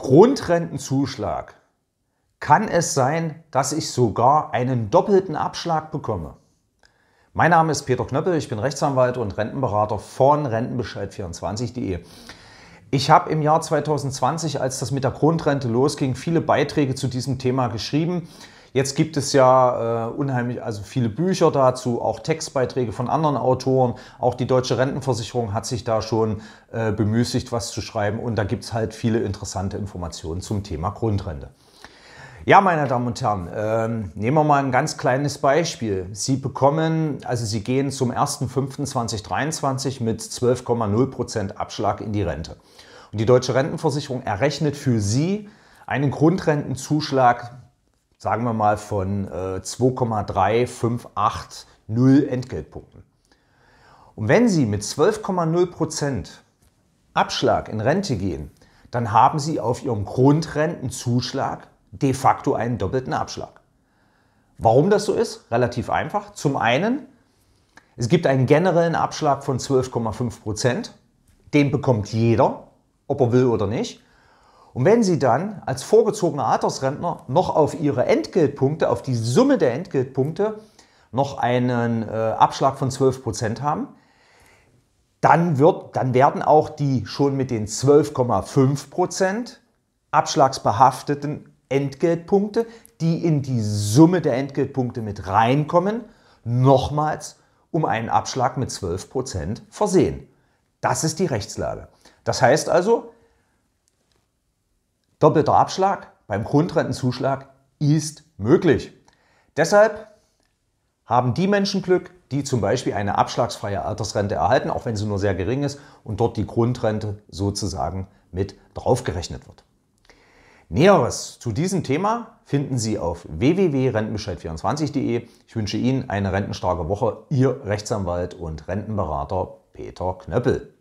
Grundrentenzuschlag kann es sein, dass ich sogar einen doppelten Abschlag bekomme. Mein Name ist Peter Knöppel, ich bin Rechtsanwalt und Rentenberater von Rentenbescheid24.de. Ich habe im Jahr 2020, als das mit der Grundrente losging, viele Beiträge zu diesem Thema geschrieben. Jetzt gibt es ja äh, unheimlich also viele Bücher dazu, auch Textbeiträge von anderen Autoren. Auch die Deutsche Rentenversicherung hat sich da schon äh, bemüßigt, was zu schreiben. Und da gibt es halt viele interessante Informationen zum Thema Grundrente. Ja, meine Damen und Herren, ähm, nehmen wir mal ein ganz kleines Beispiel. Sie bekommen, also Sie gehen zum 1.5.2023 mit 12,0% Abschlag in die Rente. Und die Deutsche Rentenversicherung errechnet für Sie einen Grundrentenzuschlag sagen wir mal, von äh, 2,3580 Entgeltpunkten. Und wenn Sie mit 12,0% Abschlag in Rente gehen, dann haben Sie auf Ihrem Grundrentenzuschlag de facto einen doppelten Abschlag. Warum das so ist? Relativ einfach. Zum einen, es gibt einen generellen Abschlag von 12,5%. Den bekommt jeder, ob er will oder nicht. Und wenn Sie dann als vorgezogener Altersrentner noch auf Ihre Entgeltpunkte, auf die Summe der Entgeltpunkte, noch einen äh, Abschlag von 12% haben, dann, wird, dann werden auch die schon mit den 12,5% abschlagsbehafteten Entgeltpunkte, die in die Summe der Entgeltpunkte mit reinkommen, nochmals um einen Abschlag mit 12% versehen. Das ist die Rechtslage. Das heißt also, Doppelter Abschlag beim Grundrentenzuschlag ist möglich. Deshalb haben die Menschen Glück, die zum Beispiel eine abschlagsfreie Altersrente erhalten, auch wenn sie nur sehr gering ist und dort die Grundrente sozusagen mit draufgerechnet wird. Näheres zu diesem Thema finden Sie auf www.rentenbescheid24.de. Ich wünsche Ihnen eine rentenstarke Woche. Ihr Rechtsanwalt und Rentenberater Peter Knöppel.